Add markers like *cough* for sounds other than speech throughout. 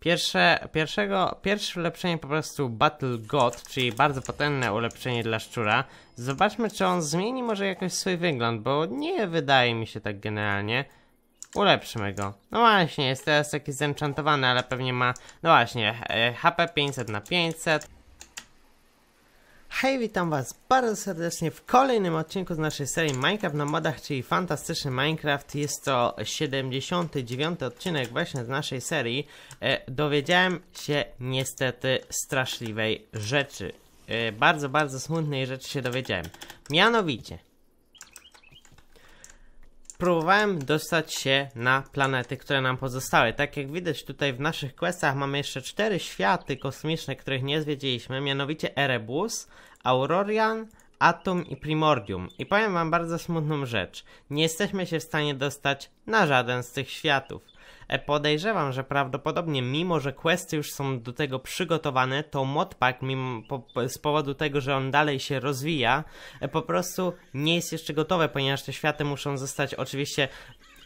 Pierwsze, pierwszego, pierwsze ulepszenie po prostu Battle God, czyli bardzo potężne ulepszenie dla szczura. Zobaczmy, czy on zmieni może jakoś swój wygląd, bo nie wydaje mi się tak generalnie. Ulepszymy go. No właśnie, jest teraz taki zenchantowany, ale pewnie ma... No właśnie, e, HP 500 na 500. Hej, witam Was bardzo serdecznie w kolejnym odcinku z naszej serii Minecraft na modach, czyli fantastyczny Minecraft. Jest to 79 odcinek właśnie z naszej serii. E, dowiedziałem się niestety straszliwej rzeczy. E, bardzo, bardzo smutnej rzeczy się dowiedziałem. Mianowicie, próbowałem dostać się na planety, które nam pozostały. Tak jak widać tutaj w naszych questach mamy jeszcze cztery światy kosmiczne, których nie zwiedziliśmy, mianowicie Erebus, Aurorian, Atom i Primordium. I powiem wam bardzo smutną rzecz. Nie jesteśmy się w stanie dostać na żaden z tych światów. E, podejrzewam, że prawdopodobnie mimo, że questy już są do tego przygotowane, to modpack mimo, po, z powodu tego, że on dalej się rozwija, e, po prostu nie jest jeszcze gotowe, ponieważ te światy muszą zostać oczywiście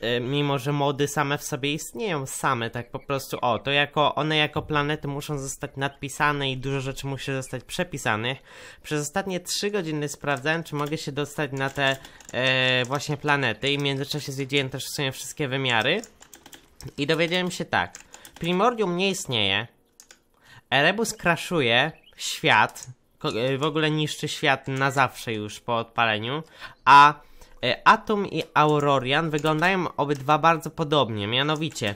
e, mimo że mody same w sobie istnieją, same tak po prostu, o, to jako, one jako planety muszą zostać nadpisane i dużo rzeczy musi zostać przepisanych. Przez ostatnie 3 godziny sprawdzałem, czy mogę się dostać na te e, właśnie planety i w międzyczasie zwiedziłem też w sumie wszystkie wymiary. I dowiedziałem się tak. Primordium nie istnieje. Erebus kraszuje świat. E, w ogóle niszczy świat na zawsze już po odpaleniu. A e, Atom i Aurorian wyglądają obydwa bardzo podobnie. Mianowicie,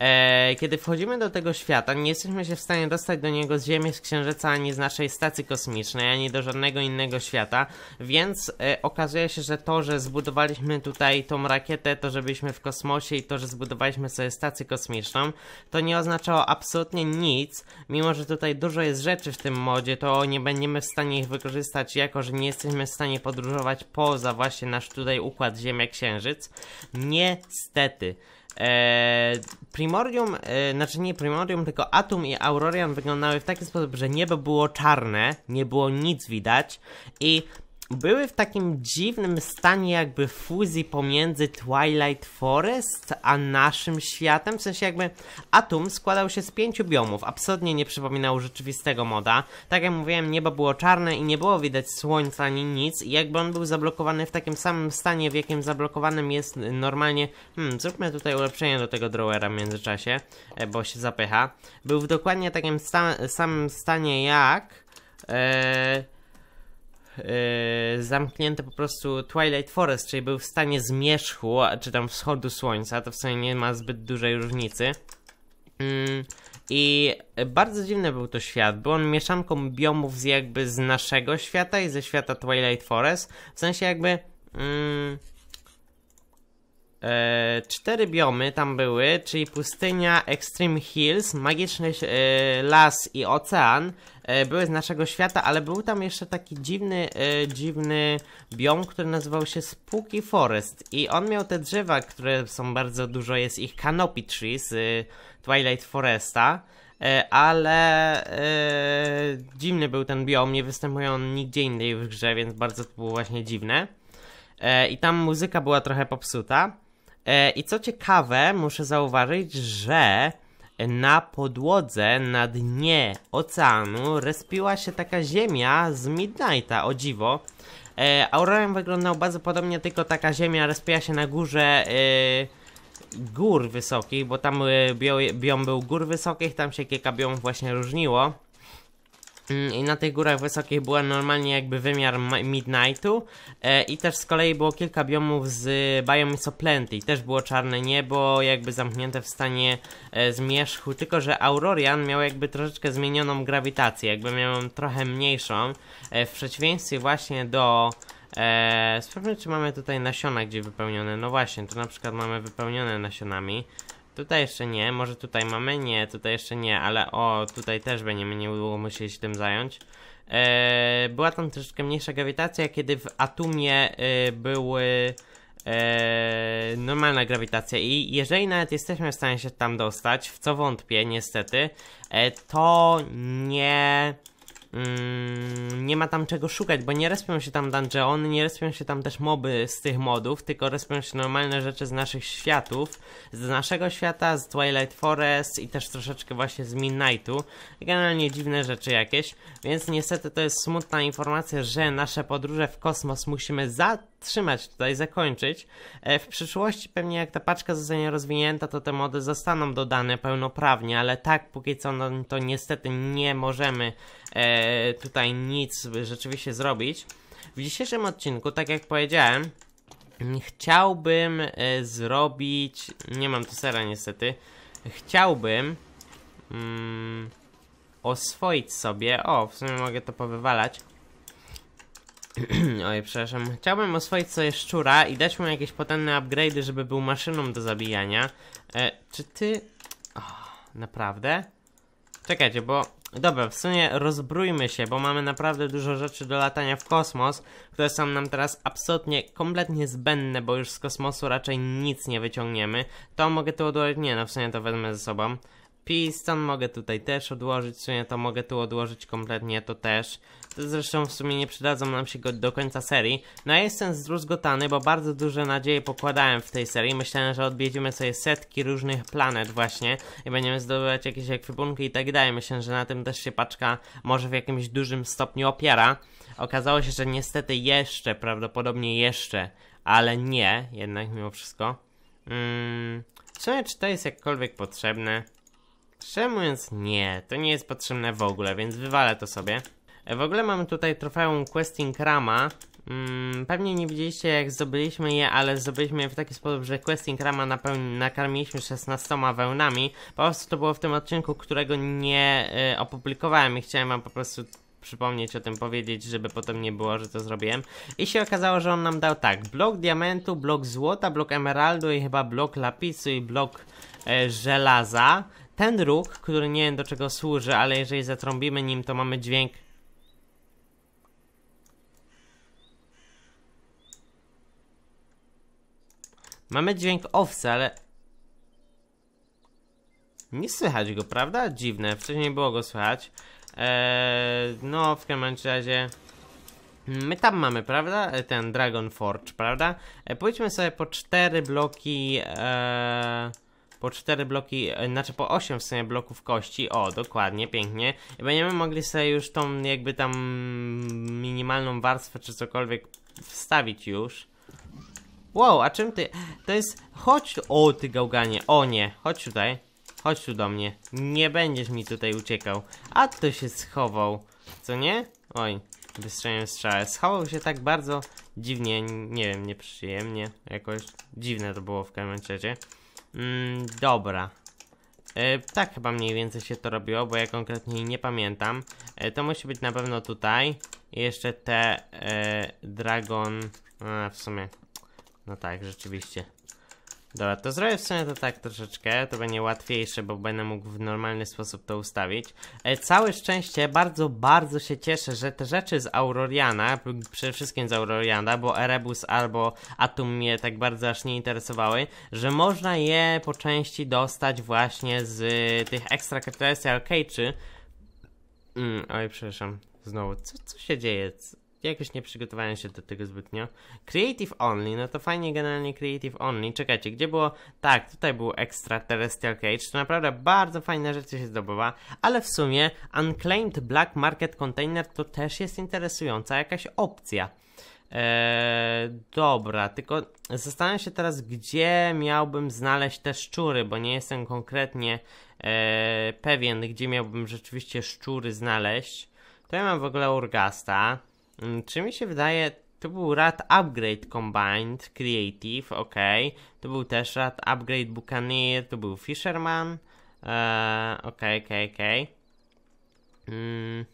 E, kiedy wchodzimy do tego świata, nie jesteśmy się w stanie dostać do niego z Ziemi, z Księżyca, ani z naszej stacji kosmicznej, ani do żadnego innego świata, więc e, okazuje się, że to, że zbudowaliśmy tutaj tą rakietę, to, że byliśmy w kosmosie i to, że zbudowaliśmy sobie stację kosmiczną, to nie oznaczało absolutnie nic, mimo że tutaj dużo jest rzeczy w tym modzie, to nie będziemy w stanie ich wykorzystać, jako że nie jesteśmy w stanie podróżować poza właśnie nasz tutaj układ Ziemia-Księżyc. Niestety. E, Primordium, e, znaczy nie Primordium, tylko atom i Aurorian wyglądały w taki sposób, że niebo było czarne, nie było nic widać i były w takim dziwnym stanie jakby fuzji pomiędzy Twilight Forest a naszym światem, w sensie jakby atom składał się z pięciu biomów, absolutnie nie przypominał rzeczywistego moda. Tak jak mówiłem, niebo było czarne i nie było widać słońca ani nic i jakby on był zablokowany w takim samym stanie, w jakim zablokowanym jest normalnie... Hmm, zróbmy tutaj ulepszenie do tego drawera w międzyczasie, e, bo się zapycha. Był w dokładnie takim sta samym stanie jak... E, Y, zamknięte po prostu Twilight Forest, czyli był w stanie zmierzchu, czy tam wschodu słońca, to w sumie nie ma zbyt dużej różnicy. Mm, I bardzo dziwny był to świat. Był on mieszanką biomów z jakby z naszego świata i ze świata Twilight Forest. W sensie jakby. Mm, E, cztery biomy tam były, czyli pustynia, Extreme Hills, magiczny e, las i ocean e, były z naszego świata, ale był tam jeszcze taki dziwny, e, dziwny biom, który nazywał się Spooky Forest i on miał te drzewa, które są bardzo dużo, jest ich canopy tree z e, Twilight Foresta, e, ale dziwny był ten biom, nie występuje on nigdzie indziej w grze, więc bardzo to było właśnie dziwne. I tam muzyka była trochę popsuta. E, I co ciekawe, muszę zauważyć, że na podłodze, na dnie oceanu respiła się taka ziemia z Midnighta, o dziwo. E, Aurorem wyglądał bardzo podobnie, tylko taka ziemia respiła się na górze e, gór wysokich, bo tam y, biom był gór wysokich, tam się kilka biom właśnie różniło. I na tych górach wysokich była normalnie jakby wymiar Midnightu e, i też z kolei było kilka biomów z Biome soplenty. i też było czarne niebo jakby zamknięte w stanie e, zmierzchu, tylko że Aurorian miał jakby troszeczkę zmienioną grawitację, jakby miał trochę mniejszą e, w przeciwieństwie właśnie do e, sprawdźmy czy mamy tutaj nasiona gdzie wypełnione, no właśnie, tu na przykład mamy wypełnione nasionami Tutaj jeszcze nie, może tutaj mamy? Nie, tutaj jeszcze nie, ale o, tutaj też będziemy niedługo musieli się tym zająć. Eee, była tam troszeczkę mniejsza grawitacja, kiedy w Atumie e, y, były e, normalna grawitacja i jeżeli nawet jesteśmy w stanie się tam dostać, w co wątpię niestety, e, to nie Mm, nie ma tam czego szukać, bo nie respią się tam dungeony, nie respią się tam też moby z tych modów, tylko respią się normalne rzeczy z naszych światów, z naszego świata, z Twilight Forest i też troszeczkę właśnie z Midnightu. Generalnie dziwne rzeczy jakieś, więc niestety to jest smutna informacja, że nasze podróże w kosmos musimy za trzymać tutaj, zakończyć. E, w przyszłości pewnie jak ta paczka zostanie rozwinięta, to te mody zostaną dodane pełnoprawnie, ale tak póki co no, to niestety nie możemy e, tutaj nic rzeczywiście zrobić. W dzisiejszym odcinku, tak jak powiedziałem, chciałbym e, zrobić... Nie mam tu sera niestety. Chciałbym... Mm, oswoić sobie... O, w sumie mogę to powywalać *clears throat* Oj, przepraszam. Chciałbym oswoić sobie szczura i dać mu jakieś potężne upgrade, żeby był maszyną do zabijania. E, czy ty... Oh, naprawdę? Czekajcie, bo... Dobra, w sumie rozbrójmy się, bo mamy naprawdę dużo rzeczy do latania w kosmos, które są nam teraz absolutnie, kompletnie zbędne, bo już z kosmosu raczej nic nie wyciągniemy. To mogę tu odłożyć... Nie, no w sumie to wezmę ze sobą piston, mogę tutaj też odłożyć, w sumie to mogę tu odłożyć kompletnie, to też. To zresztą w sumie nie przydadzą nam się go do końca serii. No ja jestem zdruzgotany, bo bardzo duże nadzieje pokładałem w tej serii. Myślałem, że odwiedzimy sobie setki różnych planet właśnie i będziemy zdobywać jakieś ekwipunki i tak dalej. Myślę, że na tym też się paczka może w jakimś dużym stopniu opiera. Okazało się, że niestety jeszcze, prawdopodobnie jeszcze, ale nie, jednak mimo wszystko. Mm, w sumie czy to jest jakkolwiek potrzebne? Szczerze nie, to nie jest potrzebne w ogóle, więc wywalę to sobie. E, w ogóle mamy tutaj trofeum Questing Rama. Hmm, pewnie nie widzieliście jak zdobyliśmy je, ale zdobyliśmy je w taki sposób, że Questing Rama nakarmiliśmy 16 wełnami. Po prostu to było w tym odcinku, którego nie y, opublikowałem i chciałem wam po prostu przypomnieć o tym, powiedzieć, żeby potem nie było, że to zrobiłem. I się okazało, że on nam dał tak, blok diamentu, blok złota, blok emeraldu i chyba blok lapisu i blok e, żelaza. Ten róg, który nie wiem do czego służy, ale jeżeli zatrąbimy nim, to mamy dźwięk Mamy dźwięk owca, ale... Nie słychać go, prawda? Dziwne, wcześniej było go słychać. Eee, no, w każdym razie... My tam mamy, prawda? Ten Dragon Forge, prawda? E, pójdźmy sobie po cztery bloki... Eee po 4 bloki, e, znaczy po 8 w sumie bloków kości, o dokładnie, pięknie. I będziemy mogli sobie już tą jakby tam minimalną warstwę czy cokolwiek wstawić już. Wow, a czym ty? To jest... Chodź tu... O, ty gałganie. O nie, chodź tutaj. Chodź tu do mnie. Nie będziesz mi tutaj uciekał. A to się schował. Co nie? Oj, wystrzeliłem strzałę. Schował się tak bardzo dziwnie, nie wiem, nieprzyjemnie. Jakoś dziwne to było w każdym Mm, dobra. E, tak chyba mniej więcej się to robiło, bo ja konkretnie nie pamiętam. E, to musi być na pewno tutaj. I jeszcze te e, Dragon... A, e, w sumie... No tak, rzeczywiście. Dobra, to zrobię w sumie to tak troszeczkę, to będzie łatwiejsze, bo będę mógł w normalny sposób to ustawić. E, całe szczęście, bardzo, bardzo się cieszę, że te rzeczy z Auroriana, przede wszystkim z Auroriana, bo Erebus albo Atom mnie tak bardzo aż nie interesowały, że można je po części dostać właśnie z tych ekstra KTS Arcade'czy. Mm, oj, przepraszam, znowu, co, co się dzieje? Co, jakoś nie przygotowałem się do tego zbytnio. Creative Only, no to fajnie generalnie Creative Only. Czekajcie, gdzie było? Tak, tutaj był Extraterrestrial Cage, to naprawdę bardzo fajne rzeczy się zdobywa, ale w sumie Unclaimed Black Market Container to też jest interesująca jakaś opcja. Eee, dobra, tylko zastanawiam się teraz, gdzie miałbym znaleźć te szczury, bo nie jestem konkretnie eee, pewien, gdzie miałbym rzeczywiście szczury znaleźć. To ja mam w ogóle Urgasta. Mm, czy mi się wydaje, to był rad Upgrade Combined, Creative, ok. To był też rad Upgrade Buccaneer, to był Fisherman. ok, ok, ok. Mm.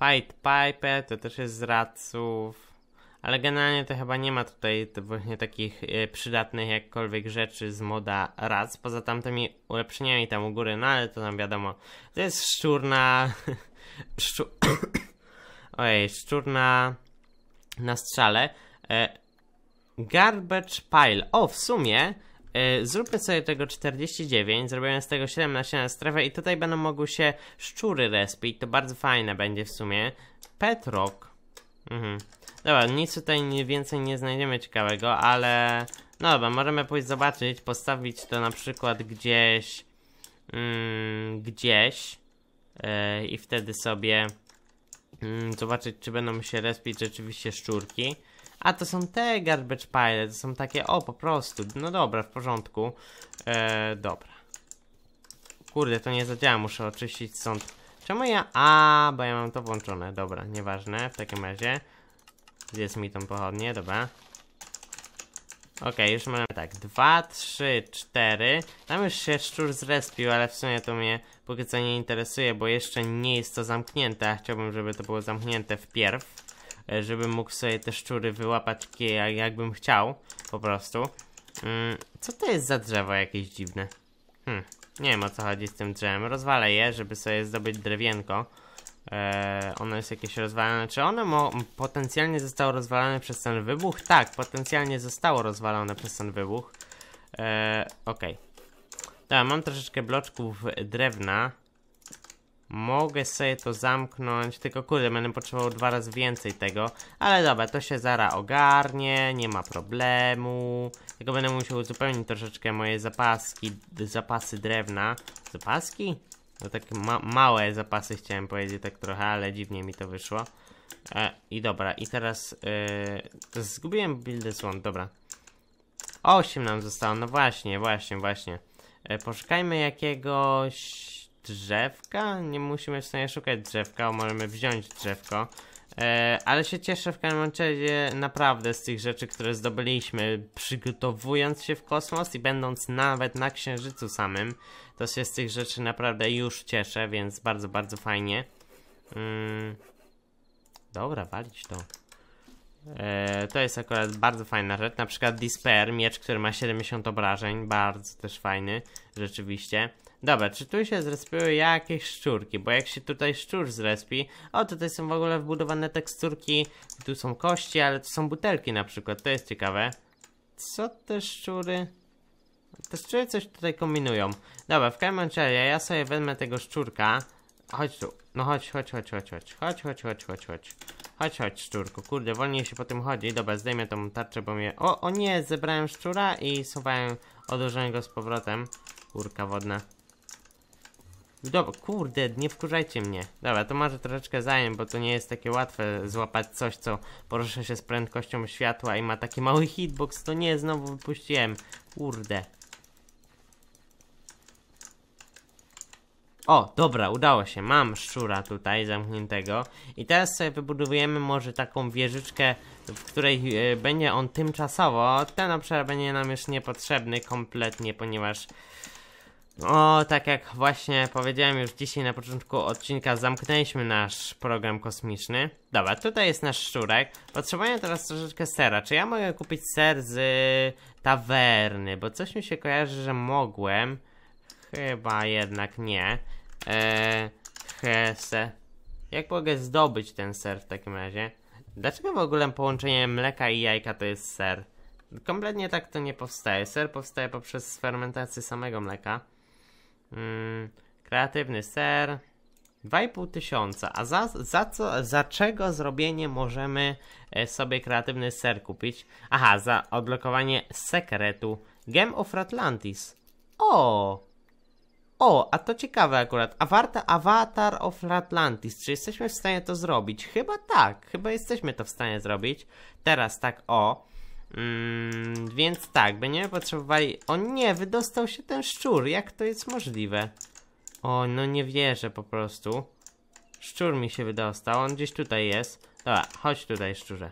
Pied Piper to też jest z radców. Ale generalnie to chyba nie ma tutaj właśnie takich e, przydatnych jakkolwiek rzeczy z moda raz, poza tamtymi ulepszeniami tam u góry, no ale to nam wiadomo. To jest szczur *laughs* Ojej, szczur na, na strzale. E, garbage pile. O, w sumie e, zróbmy sobie tego 49, zrobiłem z tego 17 na strefę i tutaj będą mogły się szczury respić. To bardzo fajne będzie w sumie. Petrok. Mhm. Dobra, nic tutaj więcej nie znajdziemy ciekawego, ale... No dobra, możemy pójść zobaczyć, postawić to na przykład gdzieś... Mm, gdzieś. Yy, I wtedy sobie Mm, zobaczyć, czy będą się respić rzeczywiście szczurki. A to są te garbage pile, to są takie, o po prostu, no dobra, w porządku. E, dobra. Kurde, to nie zadziała, muszę oczyścić stąd. Czemu ja? A, bo ja mam to włączone, dobra, nieważne, w takim razie. Gdzie jest mi tą pochodnie, dobra. Ok, już mamy tak, dwa, trzy, cztery. Tam już się szczur zrespił, ale w sumie to mnie póki co nie interesuje, bo jeszcze nie jest to zamknięte. Chciałbym, żeby to było zamknięte wpierw, e, żebym mógł sobie te szczury wyłapać jak, jakbym chciał, po prostu. Mm, co to jest za drzewo jakieś dziwne? Hmm, nie wiem o co chodzi z tym drzewem. Rozwalę je, żeby sobie zdobyć drewienko. E, ono jest jakieś rozwalane. Czy ono potencjalnie zostało rozwalane przez ten wybuch? Tak, potencjalnie zostało rozwalone przez ten wybuch. E, ok. Tak, dobra, mam troszeczkę bloczków drewna. Mogę sobie to zamknąć, tylko kurde, będę potrzebował dwa razy więcej tego. Ale dobra, to się zara ogarnie, nie ma problemu. Tylko będę musiał uzupełnić troszeczkę moje zapaski, zapasy drewna. Zapaski? No takie ma małe zapasy chciałem powiedzieć tak trochę, ale dziwnie mi to wyszło. E, I dobra, i teraz yy, zgubiłem build słon, dobra. 8 nam zostało, no właśnie, właśnie, właśnie. E, poszukajmy jakiegoś drzewka. Nie musimy w stanie szukać drzewka, możemy wziąć drzewko. E, ale się cieszę w każdym razie naprawdę z tych rzeczy, które zdobyliśmy, przygotowując się w kosmos i będąc nawet na Księżycu samym, to się z tych rzeczy naprawdę już cieszę, więc bardzo, bardzo fajnie. Mm. Dobra, walić to. E, to jest akurat bardzo fajna rzecz, na przykład Despair, miecz, który ma 70 obrażeń, bardzo też fajny, rzeczywiście. Dobra, czy tu się zrespiły jakieś szczurki? Bo jak się tutaj szczur zrespi... O, tutaj są w ogóle wbudowane teksturki. Tu są kości, ale tu są butelki na przykład. To jest ciekawe. Co te szczury... Te szczury coś tutaj kombinują. Dobra, w każdym razie ja sobie wezmę tego szczurka. Chodź tu. No chodź, chodź, chodź, chodź, chodź. Chodź, chodź, chodź, chodź, chodź. Chodź, chodź, szczurku. Kurde, wolniej się po tym chodzi. Dobra, zdejmę tą tarczę, bo mnie... O, o nie, zebrałem szczura i schowałem... Odłożyłem go z powrotem. Kurka wodna. Dobra, kurde, nie wkurzajcie mnie. Dobra, to może troszeczkę zająć, bo to nie jest takie łatwe złapać coś, co porusza się z prędkością światła i ma taki mały hitbox. To nie, znowu wypuściłem. Kurde. O, dobra, udało się. Mam szczura tutaj zamkniętego. I teraz sobie wybudowujemy może taką wieżyczkę, w której yy, będzie on tymczasowo. Ten obszar będzie nam już niepotrzebny kompletnie, ponieważ o, tak jak właśnie powiedziałem już dzisiaj na początku odcinka, zamknęliśmy nasz program kosmiczny. Dobra, tutaj jest nasz szczurek. Potrzebuję teraz troszeczkę sera. Czy ja mogę kupić ser z y, tawerny? Bo coś mi się kojarzy, że mogłem. Chyba jednak nie. Eee, hese. Jak mogę zdobyć ten ser w takim razie? Dlaczego w ogóle połączenie mleka i jajka to jest ser? Kompletnie tak to nie powstaje. Ser powstaje poprzez fermentację samego mleka. Mm, kreatywny ser. 2,5 tysiąca. A za, za, co, za czego zrobienie możemy e, sobie kreatywny ser kupić? Aha, za odblokowanie sekretu. Gem of Atlantis. O! O, a to ciekawe akurat. Awarta, Avatar of Atlantis. Czy jesteśmy w stanie to zrobić? Chyba tak. Chyba jesteśmy to w stanie zrobić. Teraz tak, o. Mm, więc tak, będziemy potrzebowali... O nie, wydostał się ten szczur, jak to jest możliwe? O, no nie wierzę po prostu. Szczur mi się wydostał, on gdzieś tutaj jest. Dobra, chodź tutaj szczurze.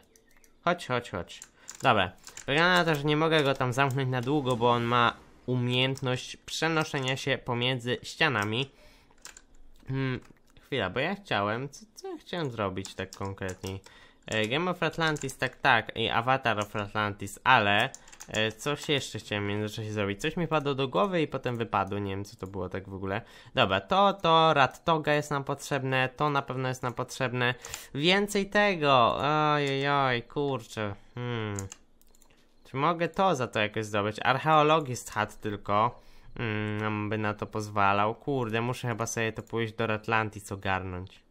Chodź, chodź, chodź. Dobra, wygląda na to, że nie mogę go tam zamknąć na długo, bo on ma umiejętność przenoszenia się pomiędzy ścianami. Hmm, chwila, bo ja chciałem... Co, co ja chciałem zrobić tak konkretniej? E, Game of Atlantis, tak, tak, i Avatar of Atlantis, ale e, coś jeszcze chciałem w międzyczasie zrobić. Coś mi padło do głowy i potem wypadło, nie wiem co to było tak w ogóle. Dobra, to, to, Rattoga jest nam potrzebne, to na pewno jest nam potrzebne. Więcej tego, ojojoj, kurczę, hmm. Czy mogę to za to jakoś zdobyć? Archeologist hat tylko. Mm, by na to pozwalał. Kurde, muszę chyba sobie to pójść do Atlantis ogarnąć.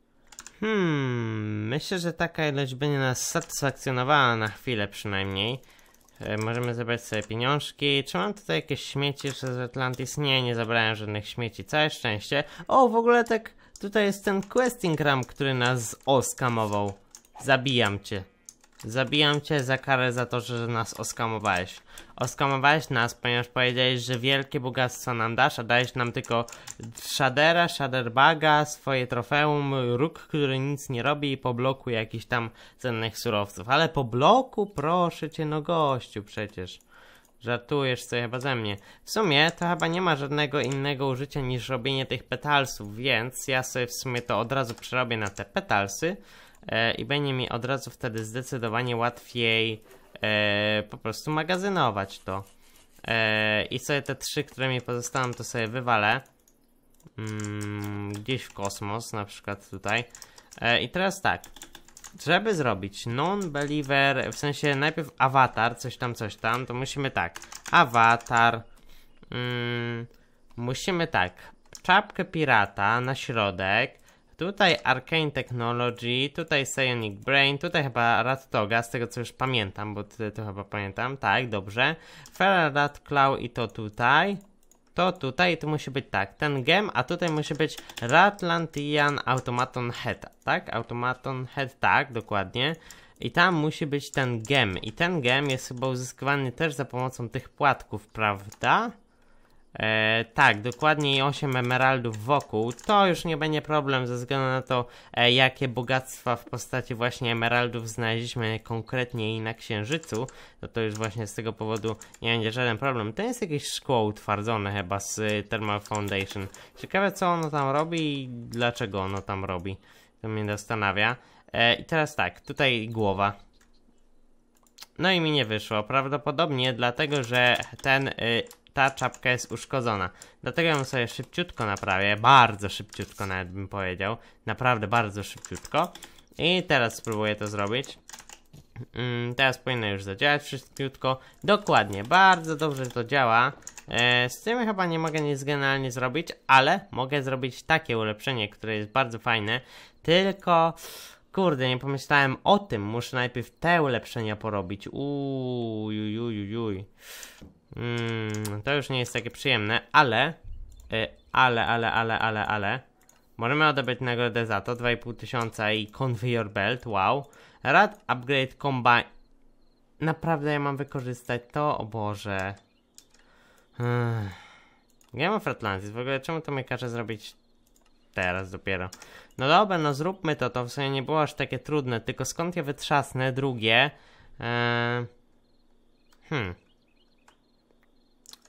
Hmm, myślę, że taka ilość będzie nas satysfakcjonowała na chwilę przynajmniej. E, możemy zebrać sobie pieniążki. Czy mam tutaj jakieś śmieci jeszcze z Atlantis? Nie, nie zabrałem żadnych śmieci, całe szczęście. O, w ogóle tak tutaj jest ten questing ram, który nas oskamował. Zabijam cię. Zabijam cię za karę za to, że nas oskamowałeś. Oskamowałeś nas, ponieważ powiedziałeś, że wielkie bogactwo nam dasz, a dajesz nam tylko Shadera, Shaderbaga, swoje trofeum, róg, który nic nie robi i po bloku jakichś tam cennych surowców. Ale po bloku? Proszę cię, no gościu przecież. Żartujesz sobie chyba ze mnie. W sumie to chyba nie ma żadnego innego użycia niż robienie tych petalsów, więc ja sobie w sumie to od razu przerobię na te petalsy. E, i będzie mi od razu wtedy zdecydowanie łatwiej e, po prostu magazynować to. E, I sobie te trzy, które mi pozostaną, to sobie wywalę. Mm, gdzieś w kosmos, na przykład tutaj. I teraz tak. Żeby zrobić non-believer, w sensie najpierw awatar, coś tam, coś tam, to musimy tak. Awatar. Mm, musimy tak. Czapkę pirata na środek. Tutaj Arcane Technology, tutaj Psionic Brain, tutaj chyba Toga, z tego co już pamiętam, bo to, to chyba pamiętam, tak, dobrze. Feral Rat Claw i to tutaj. To tutaj, to musi być tak, ten gem, a tutaj musi być Ratlantian Automaton Head, tak? Automaton Head, tak, dokładnie. I tam musi być ten gem. I ten gem jest chyba uzyskiwany też za pomocą tych płatków, prawda? E, tak, dokładniej 8 emeraldów wokół. To już nie będzie problem ze względu na to, e, jakie bogactwa w postaci właśnie emeraldów znaleźliśmy konkretnie i na Księżycu. To to już właśnie z tego powodu nie będzie żaden problem. To jest jakieś szkło utwardzone chyba z y, Thermal Foundation. Ciekawe co ono tam robi i dlaczego ono tam robi. To mnie zastanawia. E, I teraz tak, tutaj głowa. No i mi nie wyszło. Prawdopodobnie dlatego, że ten... Y, ta czapka jest uszkodzona. Dlatego ją sobie szybciutko naprawię, bardzo szybciutko nawet bym powiedział. Naprawdę bardzo szybciutko. I teraz spróbuję to zrobić. Mm, teraz powinno już zadziałać wszystkiutko. Dokładnie, bardzo dobrze to działa. E, z tym chyba nie mogę nic generalnie zrobić, ale mogę zrobić takie ulepszenie, które jest bardzo fajne. Tylko, kurde, nie pomyślałem o tym. Muszę najpierw te ulepszenia porobić. Uuu, juj, juj, juj. Mm, to już nie jest takie przyjemne, ale... ale, ale, ale, ale, ale... Możemy odebrać nagrodę za to, 2,5 tysiąca i conveyor belt, wow. Rad upgrade combine... Naprawdę ja mam wykorzystać to? O Boże. Ja mam Fratlantis, w ogóle czemu to mnie każe zrobić teraz dopiero? No dobra, no zróbmy to, to w sumie nie było aż takie trudne, tylko skąd ja wytrzasnę drugie? Hmm...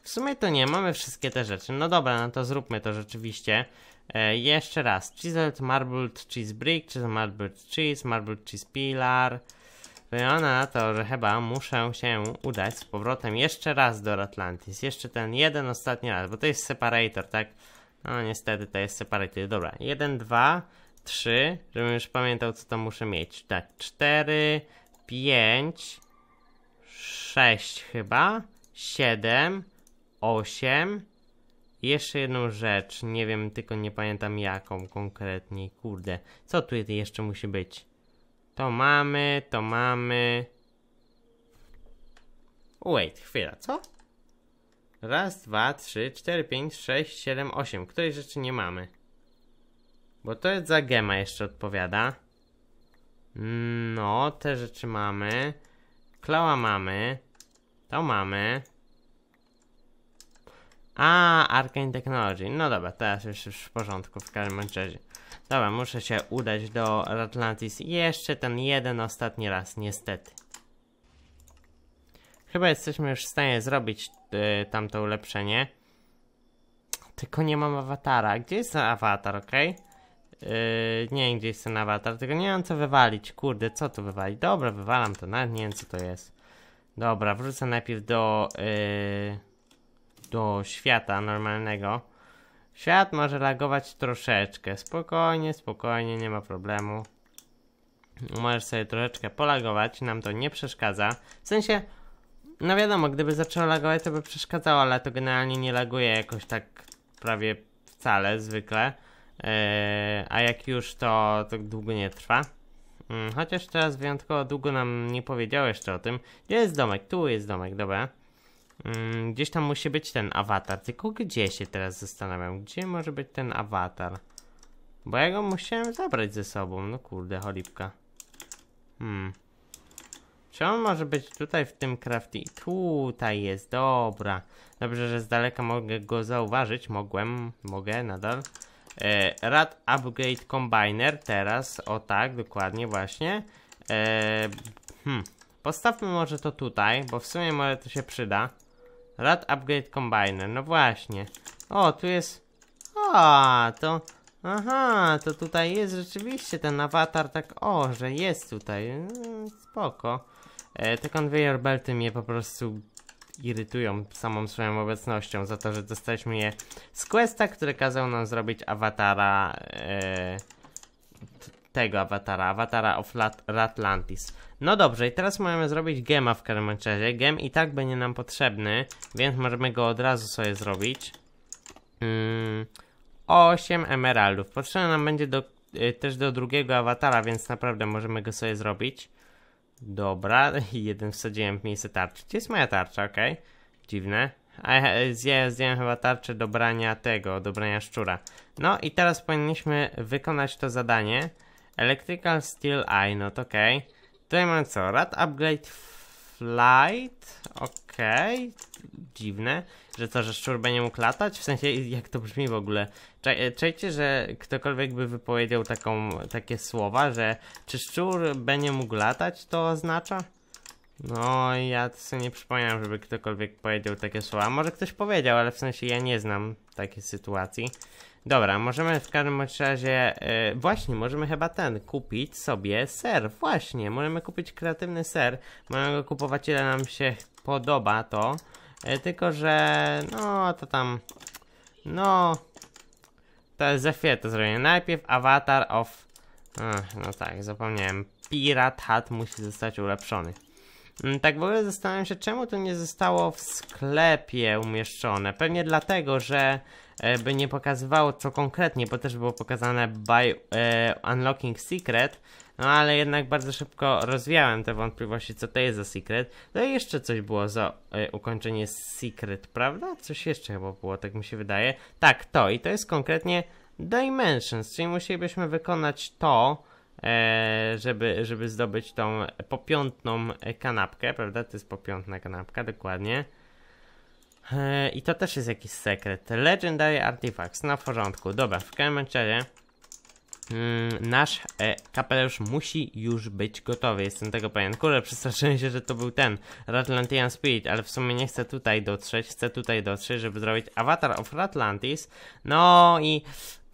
W sumie to nie, mamy wszystkie te rzeczy. No dobra, no to zróbmy to rzeczywiście. E, jeszcze raz. Chiseled Marbled Cheese Brick, czy Marbled Cheese, Marbled Cheese Pilar. Wygląda no na to, że chyba muszę się udać z powrotem jeszcze raz do Atlantis. Jeszcze ten jeden ostatni raz, bo to jest separator, tak? No niestety to jest separator. Dobra, jeden, dwa, trzy, żebym już pamiętał co to muszę mieć. Tak, cztery, pięć, sześć chyba, siedem, 8. Jeszcze jedną rzecz, nie wiem, tylko nie pamiętam jaką konkretnie, kurde. Co tu jeszcze musi być? To mamy, to mamy... Wait, chwila, co? Raz, dwa, trzy, cztery, pięć, sześć, siedem, osiem. Której rzeczy nie mamy? Bo to jest za gema jeszcze odpowiada. No, te rzeczy mamy. klała mamy. To mamy. A, Arkane Technology. No dobra, teraz już, już w porządku w każdym razie. Dobra, muszę się udać do Atlantis jeszcze ten jeden ostatni raz, niestety. Chyba jesteśmy już w stanie zrobić y, tamto ulepszenie. Tylko nie mam awatara. Gdzie jest ten awatar, ok? Yy, nie wiem, gdzie jest ten awatar, tylko nie mam co wywalić. Kurde, co tu wywalić? Dobra, wywalam to, nawet nie wiem co to jest. Dobra, wrzucę najpierw do... Yy do świata normalnego, świat może reagować troszeczkę. Spokojnie, spokojnie, nie ma problemu. Możesz sobie troszeczkę polagować, nam to nie przeszkadza. W sensie, no wiadomo, gdyby zaczęło lagować, to by przeszkadzało, ale to generalnie nie laguje jakoś tak prawie wcale, zwykle. Yy, a jak już, to, to długo nie trwa. Mm, chociaż teraz wyjątkowo długo nam nie powiedział jeszcze o tym. Gdzie jest domek? Tu jest domek, dobra. Mm, gdzieś tam musi być ten awatar. Tylko gdzie się teraz zastanawiam? Gdzie może być ten awatar? Bo ja go musiałem zabrać ze sobą. No kurde, cholipka. Hmm. Czy on może być tutaj w tym crafty? Tutaj jest, dobra. Dobrze, że z daleka mogę go zauważyć. Mogłem, mogę nadal. E, rad Upgrade Combiner teraz, o tak, dokładnie właśnie. E, hmm. Postawmy może to tutaj, bo w sumie może to się przyda. Rad upgrade combiner, no właśnie. O, tu jest... A, to... Aha, to tutaj jest rzeczywiście ten awatar tak... O, że jest tutaj. Mm, spoko. E, te conveyor belty mnie po prostu irytują samą swoją obecnością za to, że dostaliśmy je z Questa, który kazał nam zrobić awatara... E, tego awatara, awatara of Atlantis. Ratlantis. No dobrze, i teraz możemy zrobić gema w każdym razie. Gem i tak będzie nam potrzebny, więc możemy go od razu sobie zrobić. Hmm, 8 emeraldów. Potrzebne nam będzie do, y, też do drugiego awatara, więc naprawdę możemy go sobie zrobić. Dobra, *laughs* jeden wsadziłem w miejsce tarczy. Gdzie jest moja tarcza, ok? Dziwne. A ja e, zdjąłem chyba tarczę dobrania tego, dobrania szczura. No i teraz powinniśmy wykonać to zadanie. Electrical Steel Eye, no to okej. Okay. Tutaj mam co? Rad Upgrade Flight, okej. Okay. Dziwne, że to, że szczur będzie mógł latać, w sensie jak to brzmi w ogóle. E, czajcie, że ktokolwiek by wypowiedział taką, takie słowa, że czy szczur będzie mógł latać, to oznacza? No, ja sobie nie przypominam, żeby ktokolwiek powiedział takie słowa. Może ktoś powiedział, ale w sensie ja nie znam takiej sytuacji. Dobra, możemy w każdym razie... Yy, właśnie, możemy chyba ten kupić sobie ser. Właśnie, możemy kupić kreatywny ser. Możemy go kupować ile nam się podoba to. Yy, tylko, że... No, to tam... No... To jest za chwilę to zrobię. Najpierw Avatar of... no tak, zapomniałem. Pirat Hat musi zostać ulepszony. Mm, tak w ogóle zastanawiam się, czemu to nie zostało w sklepie umieszczone. Pewnie dlatego, że E, by nie pokazywało co konkretnie, bo też było pokazane by e, unlocking secret, no ale jednak bardzo szybko rozwiałem te wątpliwości, co to jest za secret. No i jeszcze coś było za e, ukończenie secret, prawda? Coś jeszcze chyba było, tak mi się wydaje. Tak, to i to jest konkretnie dimensions, czyli musielibyśmy wykonać to, e, żeby, żeby zdobyć tą popiątną kanapkę, prawda? To jest popiątna kanapka, dokładnie. I to też jest jakiś sekret. Legendary Artifacts, na porządku. Dobra, w każdym mm, nasz e, kapelusz musi już być gotowy. Jestem tego pewien. Kurde, przestraszyłem się, że to był ten Ratlantian Spirit, ale w sumie nie chcę tutaj dotrzeć. Chcę tutaj dotrzeć, żeby zrobić Avatar of Ratlantis. No i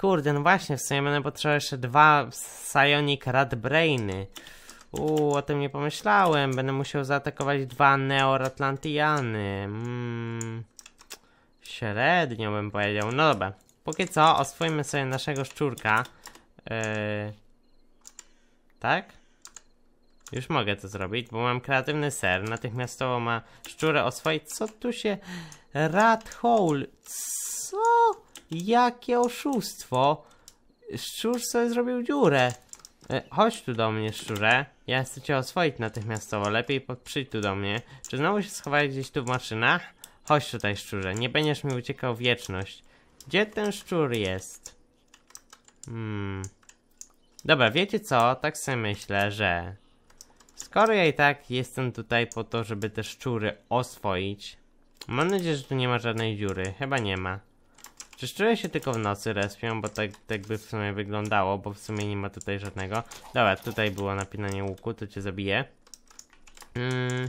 kurde, no właśnie, w sumie będę potrzebował jeszcze dwa Psionic Rat Brainy. Uuu, o tym nie pomyślałem. Będę musiał zaatakować dwa Neoratlantiany. Mm, średnio bym powiedział. No dobra. Póki co oswoimy sobie naszego szczurka. Yy... Tak? Już mogę to zrobić, bo mam kreatywny ser. Natychmiastowo ma szczurę oswoić. Co tu się... Rat hole. Co? Jakie oszustwo. Szczur sobie zrobił dziurę. E, chodź tu do mnie, szczurze. Ja chcę cię oswoić natychmiastowo. Lepiej przyjdź tu do mnie. Czy znowu się schowałeś gdzieś tu w maszynach? Chodź tutaj, szczurze. Nie będziesz mi uciekał wieczność. Gdzie ten szczur jest? Hmm... Dobra, wiecie co? Tak sobie myślę, że... Skoro ja i tak jestem tutaj po to, żeby te szczury oswoić... Mam nadzieję, że tu nie ma żadnej dziury. Chyba nie ma. Przecież się tylko w nocy respią, bo tak, tak by w sumie wyglądało, bo w sumie nie ma tutaj żadnego. Dobra, tutaj było napinanie łuku, to cię zabije. Hmm.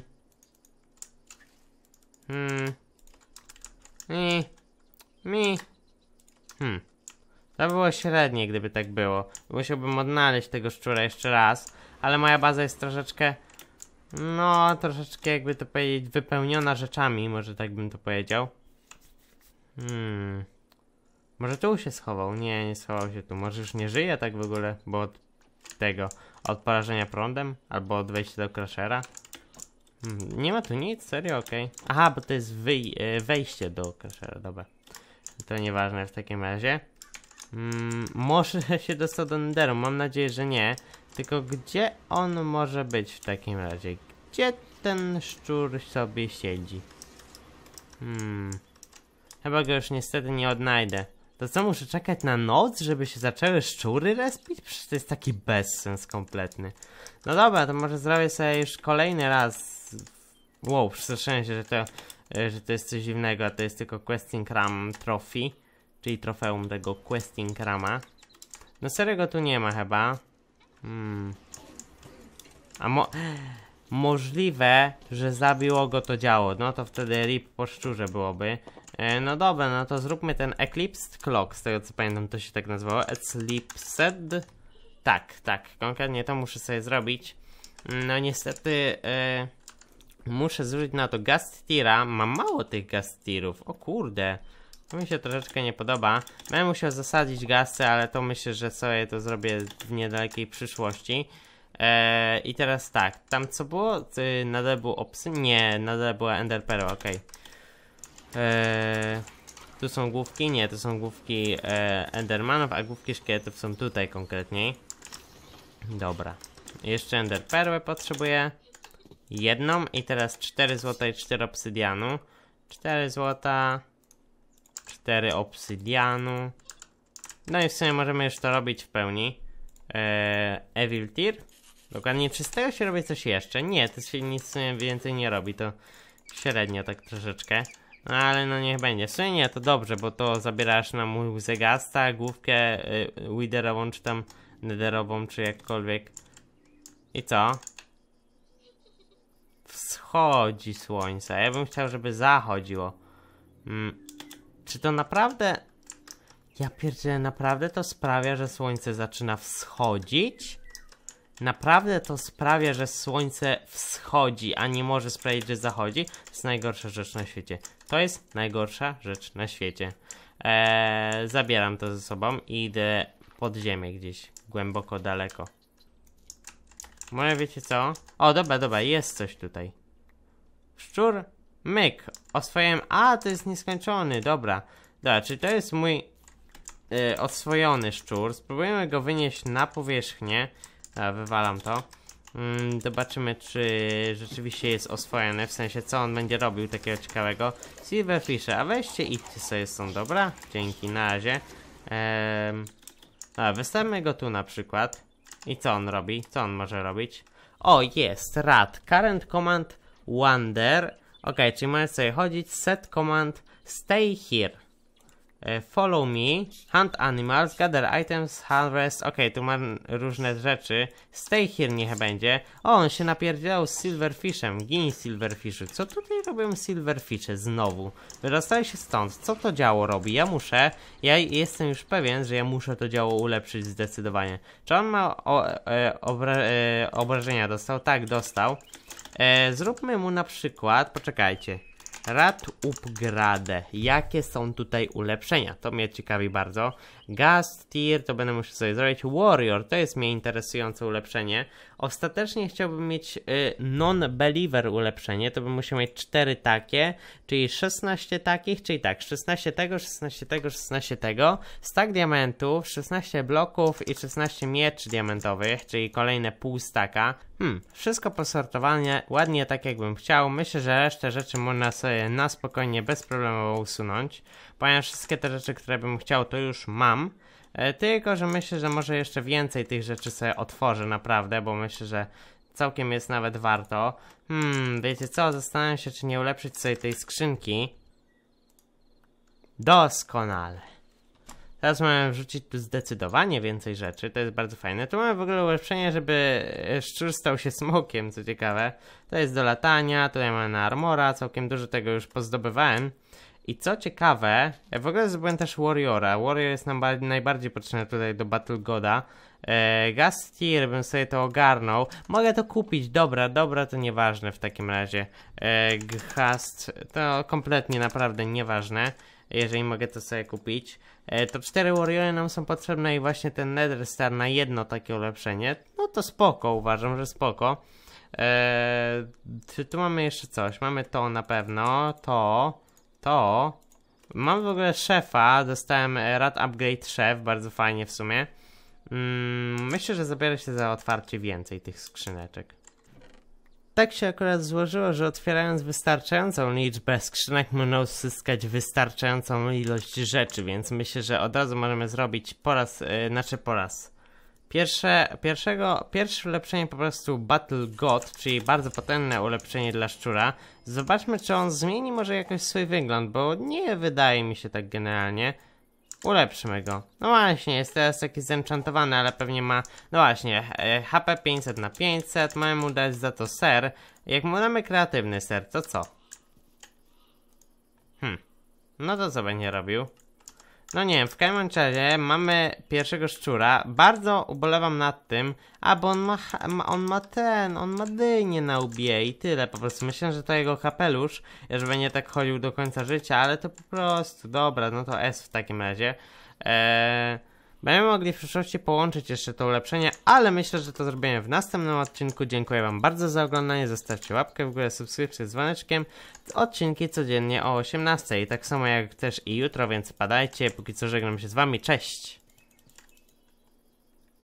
Hmm. Mi. Mi. Hmm. To było średnie, gdyby tak było. Musiałbym odnaleźć tego szczura jeszcze raz, ale moja baza jest troszeczkę... No, troszeczkę jakby to powiedzieć, wypełniona rzeczami, może tak bym to powiedział. Hmm... Może tu się schował? Nie, nie schował się tu. Może już nie żyje tak w ogóle, bo od tego, od porażenia prądem? Albo od wejścia do crashera? Hmm, nie ma tu nic? Serio? Okej. Okay. Aha, bo to jest e, wejście do crashera, dobra. To nieważne w takim razie. Hmm, może *laughs* się dostał do Netheru, mam nadzieję, że nie. Tylko gdzie on może być w takim razie? Gdzie ten szczur sobie siedzi? Hmm... Chyba go już niestety nie odnajdę. To co, muszę czekać na noc, żeby się zaczęły szczury respić? Przecież to jest taki bezsens kompletny. No dobra, to może zrobię sobie już kolejny raz... Wow, przestraszyłem się, że to, że to jest coś dziwnego, a to jest tylko Questing Ram Trophy. Czyli trofeum tego Questing Rama. No serio go tu nie ma chyba. Hmm. A mo... Możliwe, że zabiło go to działo. No to wtedy rip po szczurze byłoby. E, no dobra, no to zróbmy ten Eclipsed Clock, z tego co pamiętam to się tak nazywało. Eclipsed? Tak, tak, konkretnie to muszę sobie zrobić. No niestety e, muszę zużyć na to Tira, Mam mało tych Gastirów, o kurde. To mi się troszeczkę nie podoba. Będę no musiał zasadzić gasy, ale to myślę, że sobie to zrobię w niedalekiej przyszłości. E, I teraz tak, tam co było? Nadal był obs... Nie, nadal była Ender okej. Okay. Eee, tu są główki? Nie, to są główki e, Endermanów, a główki szkieletów są tutaj konkretniej. Dobra. Jeszcze Ender Perłę potrzebuję. Jedną i teraz 4 złota i 4 obsydianu. 4 złota, 4 obsydianu. No i w sumie możemy już to robić w pełni. Eee, Evil Tear. Dokładnie, czy z tego się robi coś jeszcze? Nie, to się nic więcej nie robi, to średnio tak troszeczkę. No, ale no niech będzie. W sumie nie, to dobrze, bo to zabierasz nam zegasta, główkę y, Widerową, czy tam Netherową, czy jakkolwiek. I co? Wschodzi słońce. Ja bym chciał, żeby zachodziło. Mm. Czy to naprawdę... Ja pierdolę, naprawdę to sprawia, że słońce zaczyna wschodzić? Naprawdę to sprawia, że słońce wschodzi, a nie może sprawić, że zachodzi. To jest najgorsza rzecz na świecie. To jest najgorsza rzecz na świecie. Eee, zabieram to ze sobą i idę pod ziemię gdzieś, głęboko, daleko. Moje wiecie co? O, dobra, dobra, jest coś tutaj. Szczur, myk, oswojem... A, to jest nieskończony, dobra. Dobra, czyli to jest mój yy, oswojony szczur. Spróbujemy go wynieść na powierzchnię. A, wywalam to. Mm, zobaczymy, czy rzeczywiście jest oswojony. w sensie co on będzie robił takiego ciekawego. Silverfishe, a weźcie idźcie sobie są dobra? Dzięki, na razie. Ehm, a, wystawmy go tu na przykład. I co on robi? Co on może robić? O, jest, rad. Current command wander. Ok, czyli możesz sobie chodzić, set command stay here. E, follow me, hunt animals, gather items, harvest. Ok, tu mam różne rzeczy. Stay here niech będzie. O, on się napierdział z silverfishem. Gin silverfishu. Co tutaj robią silverfishy znowu? Wyrastaj się stąd. Co to działo robi? Ja muszę, ja jestem już pewien, że ja muszę to działo ulepszyć zdecydowanie. Czy on ma o, e, obra e, obrażenia dostał? Tak, dostał. E, zróbmy mu na przykład, poczekajcie. Rad upgrade. Jakie są tutaj ulepszenia? To mnie ciekawi bardzo. Gast, tier to będę musiał sobie zrobić. Warrior to jest mnie interesujące ulepszenie. Ostatecznie chciałbym mieć y, non-believer ulepszenie, to bym musiał mieć 4 takie, czyli 16 takich, czyli tak, 16 tego, 16 tego, 16 tego, stak diamentów, 16 bloków i 16 mieczy diamentowych, czyli kolejne pół staka. Hmm, wszystko posortowane ładnie tak jakbym chciał. Myślę, że resztę rzeczy można sobie na spokojnie, bez problemu usunąć, ponieważ wszystkie te rzeczy, które bym chciał, to już mam. E, tylko, że myślę, że może jeszcze więcej tych rzeczy sobie otworzę naprawdę, bo myślę, że całkiem jest nawet warto. Hmm, wiecie co, zastanawiam się, czy nie ulepszyć sobie tej skrzynki. Doskonale. Teraz mamy wrzucić tu zdecydowanie więcej rzeczy, to jest bardzo fajne. Tu mamy w ogóle ulepszenie, żeby e, szczur stał się smokiem, co ciekawe. To jest do latania, tutaj mamy na armora, całkiem dużo tego już pozdobywałem. I co ciekawe, e, w ogóle zrobiłem też Warriora. Warrior jest nam najbardziej potrzebny tutaj do Battle Goda. E, Gastier bym sobie to ogarnął. Mogę to kupić, dobra, dobra, to nieważne w takim razie. E, Gast, to kompletnie naprawdę nieważne, jeżeli mogę to sobie kupić. E, to cztery Warriory nam są potrzebne i właśnie ten Nether Star na jedno takie ulepszenie. No to spoko, uważam, że spoko. E, czy tu mamy jeszcze coś? Mamy to na pewno, to to... Mam w ogóle szefa, dostałem rad upgrade szef, bardzo fajnie w sumie. Mm, myślę, że zabiorę się za otwarcie więcej tych skrzyneczek. Tak się akurat złożyło, że otwierając wystarczającą liczbę skrzynek można uzyskać wystarczającą ilość rzeczy, więc myślę, że od razu możemy zrobić po raz, yy, znaczy po raz, Pierwsze, pierwszego, pierwsze ulepszenie po prostu Battle God, czyli bardzo potężne ulepszenie dla szczura. Zobaczmy, czy on zmieni może jakoś swój wygląd, bo nie wydaje mi się tak generalnie. Ulepszmy go. No właśnie, jest teraz taki zenchantowany, ale pewnie ma... No właśnie, e, HP 500 na 500, mamy mu dać za to ser. Jak mu damy kreatywny ser, to co? Hmm. No to co będzie robił? No nie wiem, w każdym razie mamy pierwszego szczura. Bardzo ubolewam nad tym, a bo on ma, on ma ten, on ma dynię na łbie i tyle po prostu. Myślę, że to jego kapelusz, że będzie tak chodził do końca życia, ale to po prostu, dobra, no to S w takim razie. Eee, Będziemy mogli w przyszłości połączyć jeszcze to ulepszenie, ale myślę, że to zrobimy w następnym odcinku. Dziękuję Wam bardzo za oglądanie, zostawcie łapkę w górę, subskrypcję z dzwoneczkiem. Odcinki codziennie o 18 i tak samo jak też i jutro, więc padajcie. Póki co żegnam się z Wami, cześć!